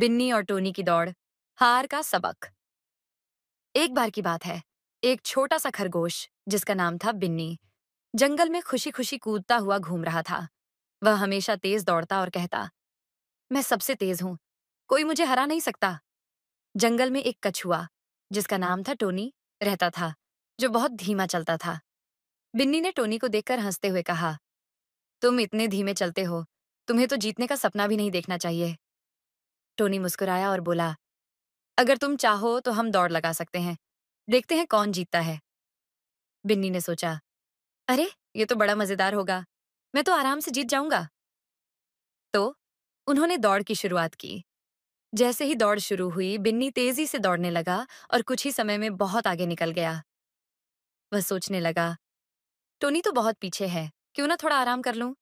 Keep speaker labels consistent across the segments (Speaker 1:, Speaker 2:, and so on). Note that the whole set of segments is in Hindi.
Speaker 1: बिन्नी और टोनी की दौड़ हार का सबक एक बार की बात है एक छोटा सा खरगोश जिसका नाम था बिन्नी जंगल में खुशी खुशी कूदता हुआ घूम रहा था वह हमेशा तेज दौड़ता और कहता मैं सबसे तेज हूं कोई मुझे हरा नहीं सकता जंगल में एक कछुआ जिसका नाम था टोनी रहता था जो बहुत धीमा चलता था बिन्नी ने टोनी को देखकर हंसते हुए कहा तुम इतने धीमे चलते हो तुम्हें तो जीतने का सपना भी नहीं देखना चाहिए टोनी मुस्कुराया और बोला अगर तुम चाहो तो हम दौड़ लगा सकते हैं देखते हैं कौन जीतता है बिन्नी ने सोचा अरे ये तो बड़ा मजेदार होगा मैं तो आराम से जीत जाऊंगा तो उन्होंने दौड़ की शुरुआत की जैसे ही दौड़ शुरू हुई बिन्नी तेजी से दौड़ने लगा और कुछ ही समय में बहुत आगे निकल गया वह सोचने लगा टोनी तो बहुत पीछे है क्यों ना थोड़ा आराम कर लूं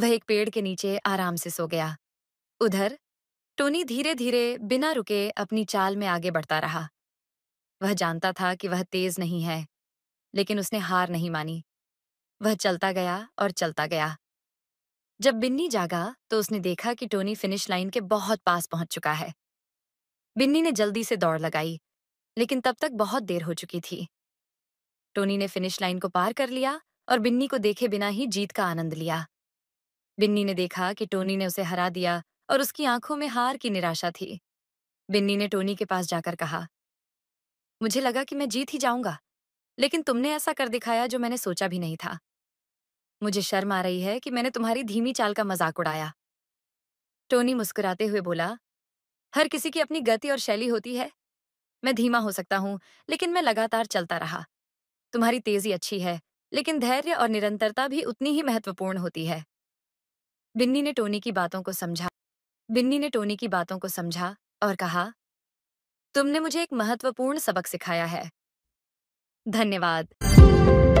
Speaker 1: वह एक पेड़ के नीचे आराम से सो गया उधर टोनी धीरे धीरे बिना रुके अपनी चाल में आगे बढ़ता रहा वह जानता था कि वह तेज नहीं है लेकिन उसने हार नहीं मानी वह चलता गया और चलता गया जब बिन्नी जागा तो उसने देखा कि टोनी फिनिश लाइन के बहुत पास पहुंच चुका है बिन्नी ने जल्दी से दौड़ लगाई लेकिन तब तक बहुत देर हो चुकी थी टोनी ने फिनिश लाइन को पार कर लिया और बिन्नी को देखे बिना ही जीत का आनंद लिया बिन्नी ने देखा कि टोनी ने उसे हरा दिया और उसकी आंखों में हार की निराशा थी बिन्नी ने टोनी के पास जाकर कहा मुझे लगा कि मैं जीत ही जाऊंगा लेकिन तुमने ऐसा कर दिखाया जो मैंने सोचा भी नहीं था मुझे शर्म आ रही है कि मैंने तुम्हारी धीमी चाल का मजाक उड़ाया टोनी मुस्कुराते हुए बोला हर किसी की अपनी गति और शैली होती है मैं धीमा हो सकता हूं लेकिन मैं लगातार चलता रहा तुम्हारी तेजी अच्छी है लेकिन धैर्य और निरंतरता भी उतनी ही महत्वपूर्ण होती है बिन्नी ने टोनी की बातों को समझा बिन्नी ने टोनी की बातों को समझा और कहा तुमने मुझे एक महत्वपूर्ण सबक सिखाया है धन्यवाद